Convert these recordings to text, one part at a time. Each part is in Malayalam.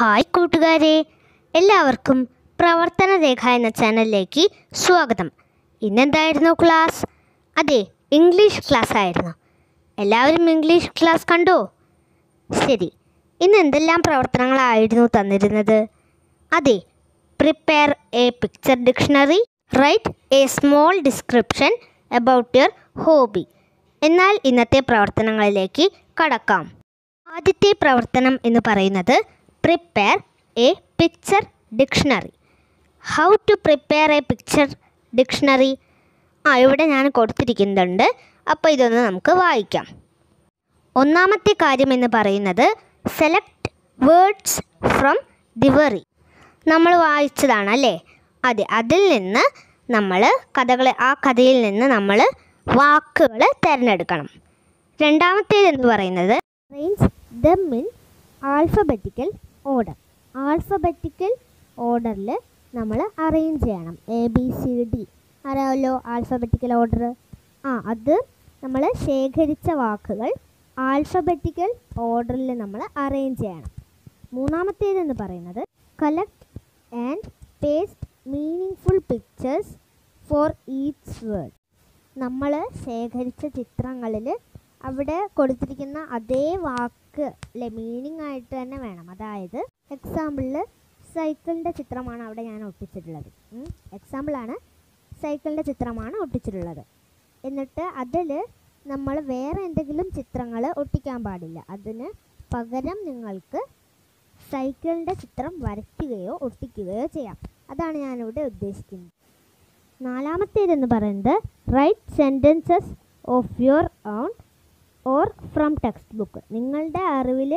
ഹായ് കൂട്ടുകാരെ എല്ലാവർക്കും പ്രവർത്തന രേഖ എന്ന ചാനലിലേക്ക് സ്വാഗതം ഇന്നെന്തായിരുന്നു ക്ലാസ് അതെ ഇംഗ്ലീഷ് ക്ലാസ് ആയിരുന്നു എല്ലാവരും ഇംഗ്ലീഷ് ക്ലാസ് കണ്ടോ ശരി ഇന്ന് എന്തെല്ലാം പ്രവർത്തനങ്ങളായിരുന്നു തന്നിരുന്നത് അതെ prepare a picture dictionary write a small description about your hobby എന്നാൽ ഇന്നത്തെ പ്രവർത്തനങ്ങളിലേക്ക് കടക്കാം ആദ്യത്തെ പ്രവർത്തനം എന്ന് പറയുന്നത് prepare a picture dictionary how to prepare a picture dictionary ആ ഇവിടെ ഞാൻ കൊടുത്തിരിക്കുന്നുണ്ട് അപ്പോൾ ഇതൊന്ന് നമുക്ക് വായിക്കാം ഒന്നാമത്തെ കാര്യം എന്ന് പറയുന്നത് സെലക്ട് വേർഡ്സ് ഫ്രം ദിവറി നമ്മൾ വായിച്ചതാണ് അല്ലേ അതെ അതിൽ നിന്ന് നമ്മൾ കഥകളെ ആ കഥയിൽ നിന്ന് നമ്മൾ വാക്കുകൾ തിരഞ്ഞെടുക്കണം രണ്ടാമത്തേത് എന്ന് പറയുന്നത് arrange them in alphabetical order alphabetical ഓർഡറിൽ നമ്മൾ അറേഞ്ച് ചെയ്യണം എ ബി സി ഡി അറിയാമല്ലോ ആൽഫബറ്റിക്കൽ ഓർഡർ ആ അത് നമ്മൾ ശേഖരിച്ച വാക്കുകൾ ആൽഫബറ്റിക്കൽ ഓർഡറിൽ നമ്മൾ അറേഞ്ച് ചെയ്യണം മൂന്നാമത്തേതെന്ന് പറയുന്നത് collect and paste meaning pictures for each word നമ്മൾ ശേഖരിച്ച ചിത്രങ്ങളിൽ അവിടെ കൊടുത്തിരിക്കുന്ന അതേ വാക്ക് നമുക്ക് അല്ലെ മീനിങ് ആയിട്ട് തന്നെ വേണം അതായത് എക്സാമ്പിളിൽ സൈക്കിളിൻ്റെ ചിത്രമാണ് അവിടെ ഞാൻ ഒട്ടിച്ചിട്ടുള്ളത് എക്സാമ്പിളാണ് സൈക്കിളിൻ്റെ ചിത്രമാണ് ഒട്ടിച്ചിട്ടുള്ളത് എന്നിട്ട് അതിൽ നമ്മൾ വേറെ എന്തെങ്കിലും ചിത്രങ്ങൾ ഒട്ടിക്കാൻ പാടില്ല അതിന് പകരം നിങ്ങൾക്ക് സൈക്കിളിൻ്റെ ചിത്രം വരയ്ക്കുകയോ ഒട്ടിക്കുകയോ ചെയ്യാം അതാണ് ഞാനിവിടെ ഉദ്ദേശിക്കുന്നത് നാലാമത്തേതെന്ന് പറയുന്നത് write sentences of your own or from text book നിങ്ങളുടെ അറിവിൽ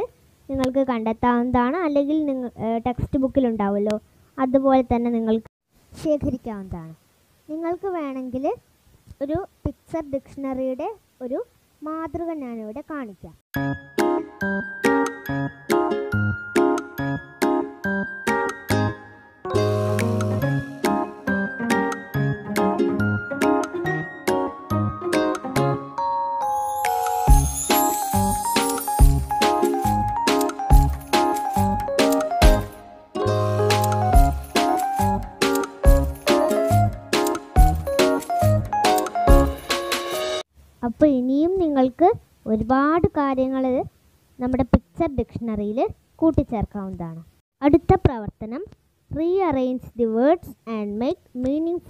നിങ്ങൾക്ക് കണ്ടെത്താവുന്നതാണ് അല്ലെങ്കിൽ നിങ്ങൾ ടെക്സ്റ്റ് ബുക്കിലുണ്ടാവുമല്ലോ അതുപോലെ തന്നെ നിങ്ങൾക്ക് ശേഖരിക്കാവുന്നതാണ് നിങ്ങൾക്ക് വേണമെങ്കിൽ ഒരു പിക്ചർ ഡിക്ഷണറിയുടെ ഒരു മാതൃക ഞാനിവിടെ കാണിക്കാം അപ്പോൾ ഇനിയും നിങ്ങൾക്ക് ഒരുപാട് കാര്യങ്ങൾ നമ്മുടെ പിക്ചർ ഡിക്ഷണറിയിൽ കൂട്ടിച്ചേർക്കാവുന്നതാണ് അടുത്ത പ്രവർത്തനം rearrange the words and make meaning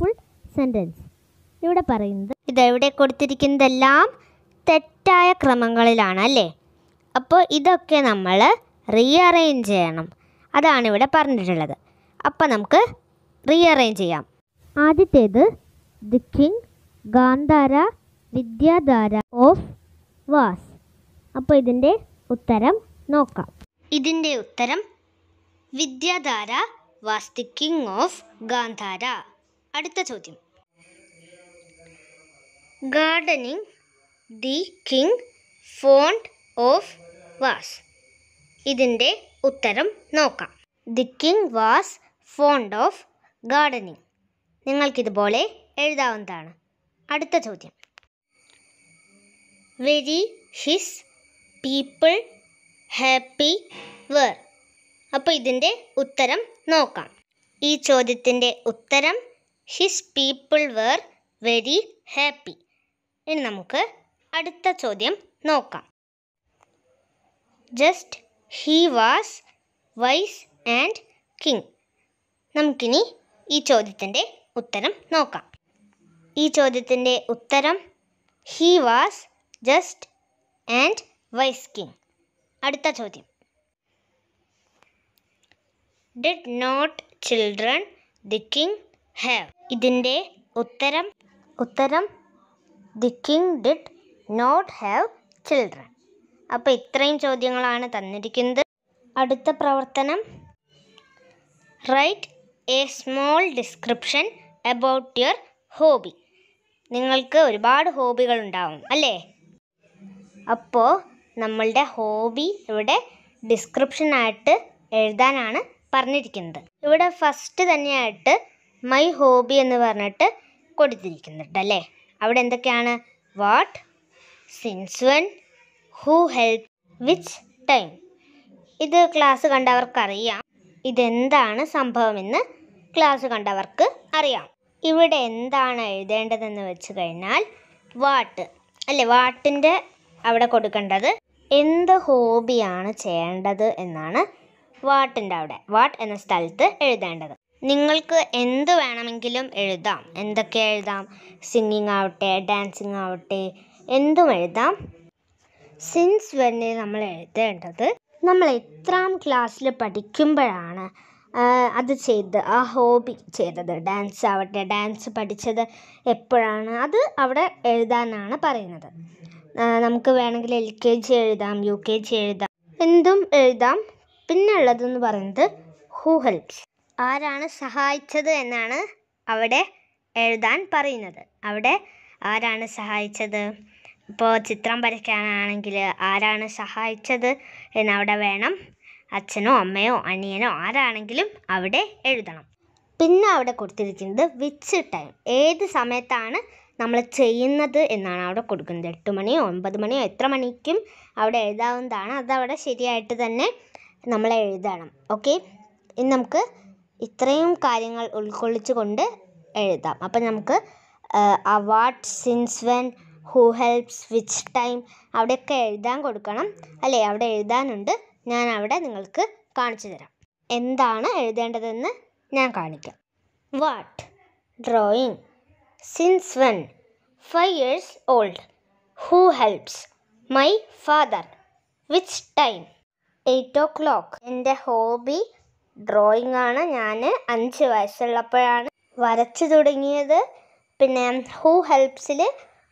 sentence ഇവിടെ പറയുന്നത് ഇതെവിടെ കൊടുത്തിരിക്കുന്നതെല്ലാം തെറ്റായ ക്രമങ്ങളിലാണ് അല്ലേ അപ്പോൾ ഇതൊക്കെ നമ്മൾ റീ അറേഞ്ച് ചെയ്യണം അതാണ് ഇവിടെ പറഞ്ഞിട്ടുള്ളത് അപ്പോൾ നമുക്ക് റീ അറേഞ്ച് ചെയ്യാം ആദ്യത്തേത് the king Gandhara Vidyadhara of was അപ്പോൾ ഇതിൻ്റെ ഉത്തരം നോക്കാം ഇതിൻ്റെ ഉത്തരം Vidyadhara was the king of Gandhara അടുത്ത ചോദ്യം gardening the king fond of was ഇതിൻ്റെ ഉത്തരം നോക്കാം the king was fond of gardening നിങ്ങൾക്കിതുപോലെ എഴുതാവുന്നതാണ് അടുത്ത ചോദ്യം very his people happy were അപ്പോൾ ഇതിൻ്റെ ഉത്തരം നോക്കാം ഈ ചോദ്യത്തിൻ്റെ ഉത്തരം his people were very happy ഇനി നമുക്ക് അടുത്ത ചോദ്യം നോക്കാം just he was wise and king നമുക്കിനി ഈ ചോദ്യത്തിൻ്റെ ഉത്തരം നോക്കാം ഈ ചോദ്യത്തിൻ്റെ ഉത്തരം he was just and wise king അടുത്ത ചോദ്യം did not children the king have ഇതിൻ്റെ ഉത്തരം ഉത്തരം the king did not have children അപ്പോൾ ഇത്രയും ചോദ്യങ്ങളാണ് തന്നിരിക്കുന്നത് അടുത്ത പ്രവർത്തനം write a small description about your hobby നിങ്ങൾക്ക് ഒരുപാട് ഹോബികൾ ഉണ്ടാവും അല്ലേ അപ്പോൾ നമ്മളുടെ ഹോബി ഇവിടെ ഡിസ്ക്രിപ്ഷനായിട്ട് എഴുതാനാണ് പറഞ്ഞിരിക്കുന്നത് ഇവിടെ ഫസ്റ്റ് തന്നെയായിട്ട് മൈ ഹോബി എന്ന് പറഞ്ഞിട്ട് കൊടുത്തിരിക്കുന്നുണ്ട് അല്ലേ അവിടെ എന്തൊക്കെയാണ് what since when who help which time ഇത് ക്ലാസ് കണ്ടവർക്കറിയാം ഇതെന്താണ് സംഭവമെന്ന് ക്ലാസ് കണ്ടവർക്ക് അറിയാം ഇവിടെ എന്താണ് എഴുതേണ്ടതെന്ന് വെച്ച് കഴിഞ്ഞാൽ വാട്ട് അല്ലേ വാട്ടിൻ്റെ അവിടെ കൊടുക്കേണ്ടത് എന്ത് ഹോബിയാണ് ചെയ്യേണ്ടത് എന്നാണ് വാട്ടിൻ്റെ അവിടെ വാട്ട് എന്ന സ്ഥലത്ത് എഴുതേണ്ടത് നിങ്ങൾക്ക് എന്ത് വേണമെങ്കിലും എഴുതാം എന്തൊക്കെ എഴുതാം സിംഗിങ് ആവട്ടെ ഡാൻസിങ് ആവട്ടെ എന്തും എഴുതാം സിൻസ് വെന്നെ നമ്മൾ എഴുതേണ്ടത് നമ്മൾ എത്രാം ക്ലാസ്സിൽ പഠിക്കുമ്പോഴാണ് അത് ചെയ്ത് ആ ഹോബി ചെയ്തത് ഡാൻസ് ആവട്ടെ ഡാൻസ് പഠിച്ചത് എപ്പോഴാണ് അത് അവിടെ എഴുതാനാണ് പറയുന്നത് നമുക്ക് വേണമെങ്കിൽ എൽ കെ ജി എഴുതാം യു കെ ജി എഴുതാം എന്തും എഴുതാം പിന്നെ ഉള്ളതെന്ന് പറയുന്നത് ഹൂ ഹെൽപ്സ് ആരാണ് സഹായിച്ചത് എന്നാണ് അവിടെ എഴുതാൻ പറയുന്നത് അവിടെ ആരാണ് സഹായിച്ചത് ഇപ്പോൾ ചിത്രം വരയ്ക്കാനാണെങ്കിൽ ആരാണ് സഹായിച്ചത് എന്നവിടെ വേണം അച്ഛനോ അമ്മയോ അനിയനോ ആരാണെങ്കിലും അവിടെ എഴുതണം പിന്നെ അവിടെ കൊടുത്തിരിക്കുന്നത് വിച്ച് ടൈം ഏത് സമയത്താണ് നമ്മൾ ചെയ്യുന്നത് എന്നാണ് അവിടെ കൊടുക്കുന്നത് എട്ട് മണിയോ ഒമ്പത് മണിയോ എത്ര മണിക്കും അവിടെ എഴുതാവുന്നതാണ് അതവിടെ ശരിയായിട്ട് തന്നെ നമ്മൾ എഴുതണം ഓക്കെ ഇനി നമുക്ക് ഇത്രയും കാര്യങ്ങൾ ഉൾക്കൊള്ളിച്ചുകൊണ്ട് എഴുതാം അപ്പം നമുക്ക് what since when who helps which time അവിടെയൊക്കെ എഴുതാൻ കൊടുക്കണം അല്ലേ അവിടെ എഴുതാനുണ്ട് ഞാൻ അവിടെ നിങ്ങൾക്ക് കാണിച്ചു തരാം എന്താണ് എഴുതേണ്ടതെന്ന് ഞാൻ കാണിക്കാം what drawing since when five years old who helps my father which time eight o'clock എൻ്റെ ഹോബി ഡ്രോയിങ് ആണ് ഞാൻ അഞ്ച് വയസ്സുള്ളപ്പോഴാണ് വരച്ചു തുടങ്ങിയത് പിന്നെ ഹൂ ഹെൽപ്സിൽ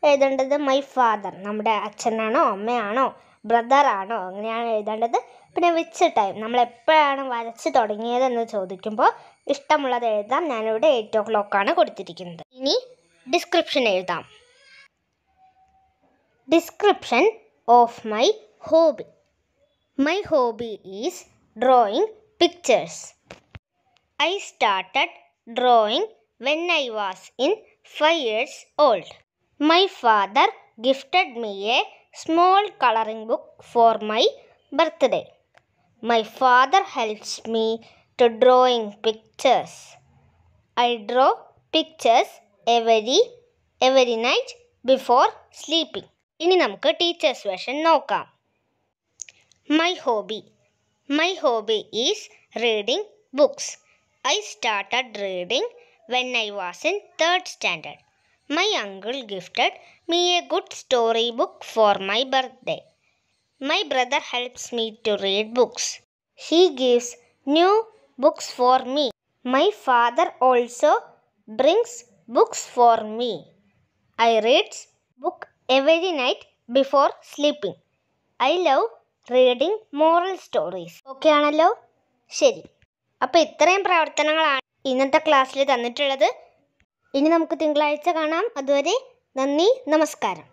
എഴുതേണ്ടത് മൈ ഫാദർ നമ്മുടെ അച്ഛനാണോ അമ്മയാണോ ബ്രദറാണോ അങ്ങനെയാണ് എഴുതേണ്ടത് പിന്നെ വിച്ച് ടൈം നമ്മൾ എപ്പോഴാണ് വരച്ച് തുടങ്ങിയതെന്ന് ചോദിക്കുമ്പോൾ ഇഷ്ടമുള്ളത് എഴുതാം ഞാനിവിടെ എയ്റ്റ് ഓ ക്ലോക്കാണ് കൊടുത്തിരിക്കുന്നത് ഇനി description eldam description of my hobby my hobby is drawing pictures i started drawing when i was in 5 years old my father gifted me a small coloring book for my birthday my father helps me to drawing pictures i draw pictures every every night before sleeping ഇനി നമുക്ക് ടീച്ചേഴ്സ് വേഷൻ നോക്കാം My hobby. My hobby is reading books. I started reading when I was in third standard. My uncle gifted me a good story book for my birthday. My brother helps me to read books. He gives new books for me. My father also brings books for me I reads book every night before sleeping I love reading moral stories okay ആണല്ലോ ശരി അപ്പോൾ ഇത്രയും പ്രവർത്തനങ്ങളാണ് ഇന്നത്തെ ക്ലാസ്സിൽ തന്നിട്ടുള്ളത് ഇനി നമുക്ക് തിങ്കളാഴ്ച കാണാം അതുവരെ നന്ദി നമസ്കാരം